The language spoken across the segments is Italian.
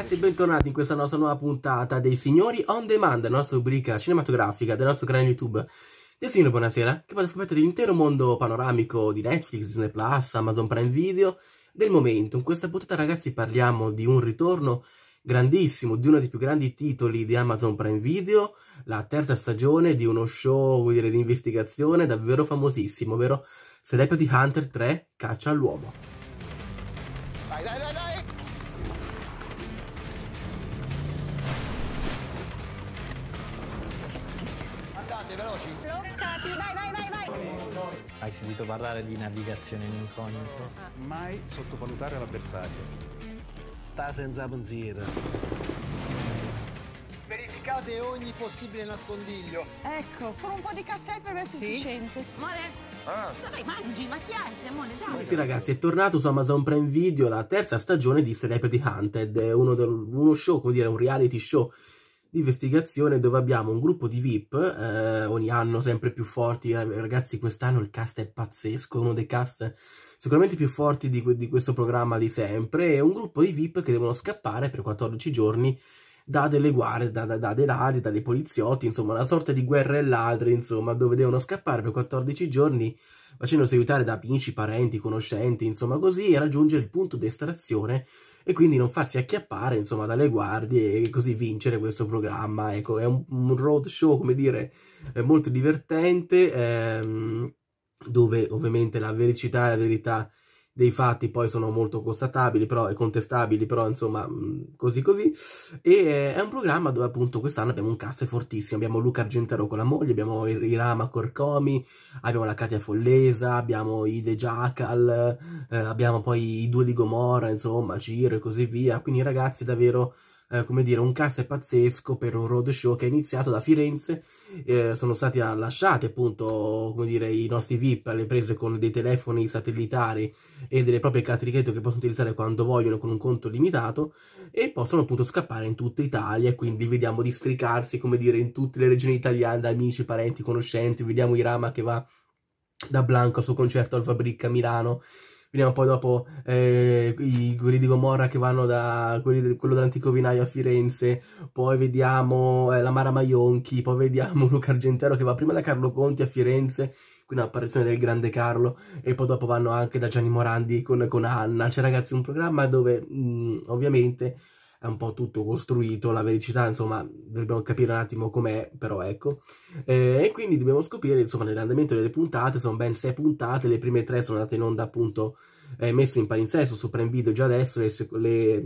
ragazzi bentornati in questa nostra nuova puntata dei Signori On Demand, la nostra rubrica cinematografica del nostro canale YouTube. Del signore buonasera, che vado a scoprire l'intero mondo panoramico di Netflix, Disney+, Plus, Amazon Prime Video del momento. In questa puntata ragazzi parliamo di un ritorno grandissimo, di uno dei più grandi titoli di Amazon Prime Video, la terza stagione di uno show dire, di investigazione davvero famosissimo, ovvero Celebrity Hunter 3 Caccia all'uomo. Grande, veloci. Bloccati, vai, vai, vai, vai. Hai sentito parlare di navigazione in incognito? Ah. Mai sottovalutare l'avversario. Sta senza pensiero. Verificate ogni possibile nascondiglio. Ecco, con un po' di caffè per me è sufficiente. Sì? More. Ah. Dove mangi? Ma ti alzi, dai. sì, ragazzi, è tornato su Amazon Prime Video la terza stagione di Celebrity Hunted, uno, uno show, come dire, un reality show di investigazione dove abbiamo un gruppo di VIP, eh, ogni anno sempre più forti, eh, ragazzi quest'anno il cast è pazzesco, uno dei cast sicuramente più forti di, di questo programma di sempre, e un gruppo di VIP che devono scappare per 14 giorni da delle guardie, da, da, da dei ladri, dalle poliziotti, insomma una sorta di guerra e ladri, insomma, dove devono scappare per 14 giorni facendosi aiutare da amici, parenti, conoscenti, insomma così, e raggiungere il punto di estrazione e quindi non farsi acchiappare, insomma, dalle guardie e così vincere questo programma. Ecco, è un, un road show, come dire, eh, molto divertente, ehm, dove ovviamente la vericità e la verità dei fatti poi sono molto constatabili però, e contestabili, però insomma mm, così così. E eh, è un programma dove appunto quest'anno abbiamo un cast fortissimo, abbiamo Luca Argentero con la moglie, abbiamo Irama Corcomi, abbiamo la Katia Follesa, abbiamo Ide Jackal, eh, abbiamo poi i due di Gomorra, insomma Ciro e così via, quindi ragazzi davvero eh, come dire, un cast pazzesco per un roadshow che è iniziato da Firenze, eh, sono stati lasciati appunto, come dire, i nostri VIP alle prese con dei telefoni satellitari e delle proprie carte di credito che possono utilizzare quando vogliono con un conto limitato e possono appunto scappare in tutta Italia, quindi vediamo districarsi, come dire, in tutte le regioni italiane, da amici, parenti, conoscenti, vediamo Irama che va da Blanco al suo concerto al Fabric a Milano vediamo poi dopo eh, i, quelli di Gomorra che vanno da quelli, quello dell'antico vinaio a Firenze, poi vediamo eh, la Mara Maionchi, poi vediamo Luca Argentero che va prima da Carlo Conti a Firenze, quindi un'apparizione del grande Carlo, e poi dopo vanno anche da Gianni Morandi con, con Anna. C'è ragazzi un programma dove mh, mm, ovviamente è un po' tutto costruito, la vericità insomma dobbiamo capire un attimo com'è, però ecco. Eh, e quindi dobbiamo scoprire insomma nell'andamento delle puntate, sono ben sei puntate, le prime tre sono andate in onda appunto eh, messe in palinsesto, sopra in video già adesso, le, le,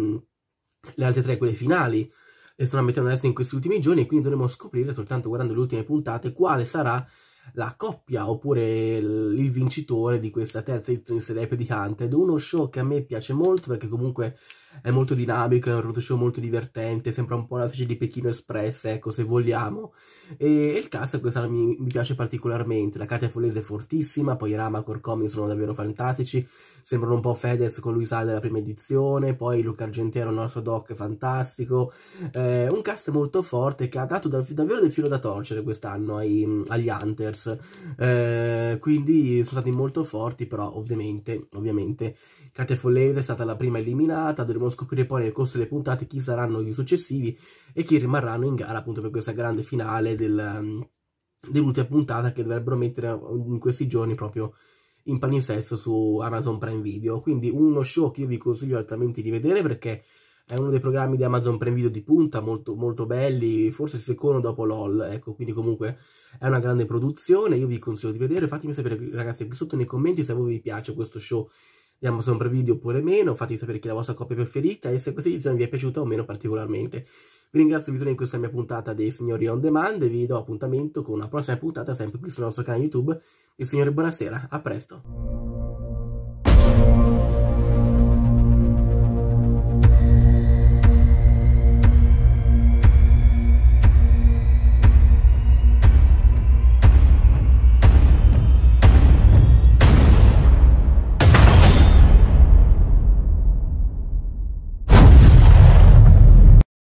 le altre tre quelle finali le stanno mettendo adesso in questi ultimi giorni e quindi dovremo scoprire soltanto guardando le ultime puntate quale sarà la coppia oppure il vincitore di questa terza edizione di Serie di Hunted, uno show che a me piace molto perché comunque è molto dinamico, è un roadshow molto divertente, sembra un po' una specie di Pechino Express, ecco, se vogliamo. E, e il cast questa mi, mi, piace particolarmente, la Katia Follese è fortissima, poi Rama, e Corcomi sono davvero fantastici, sembrano un po' Fedez con Luisa della prima edizione, poi Luca Argentero, il nostro doc, è fantastico. Eh, un cast molto forte che ha dato da, davvero del filo da torcere quest'anno agli Hunters, eh, quindi sono stati molto forti, però ovviamente, ovviamente Katia Follese è stata la prima eliminata, lo scoprire poi nel corso delle puntate chi saranno i successivi e chi rimarranno in gara appunto per questa grande finale del, mm, dell'ultima puntata che dovrebbero mettere in questi giorni proprio in palinsesto su Amazon Prime Video. Quindi uno show che io vi consiglio altamente di vedere perché è uno dei programmi di Amazon Prime Video di punta, molto, molto belli, forse il secondo dopo LOL, ecco, quindi comunque è una grande produzione, io vi consiglio di vedere, fatemi sapere ragazzi qui sotto nei commenti se a voi vi piace questo show se di Amazon Prime Video oppure meno, fate sapere chi è la vostra coppia preferita e se questa edizione vi è piaciuta o meno particolarmente. Vi ringrazio per in questa mia puntata dei Signori On Demand e vi do appuntamento con una prossima puntata sempre qui sul nostro canale YouTube. Il Signore buonasera, a presto!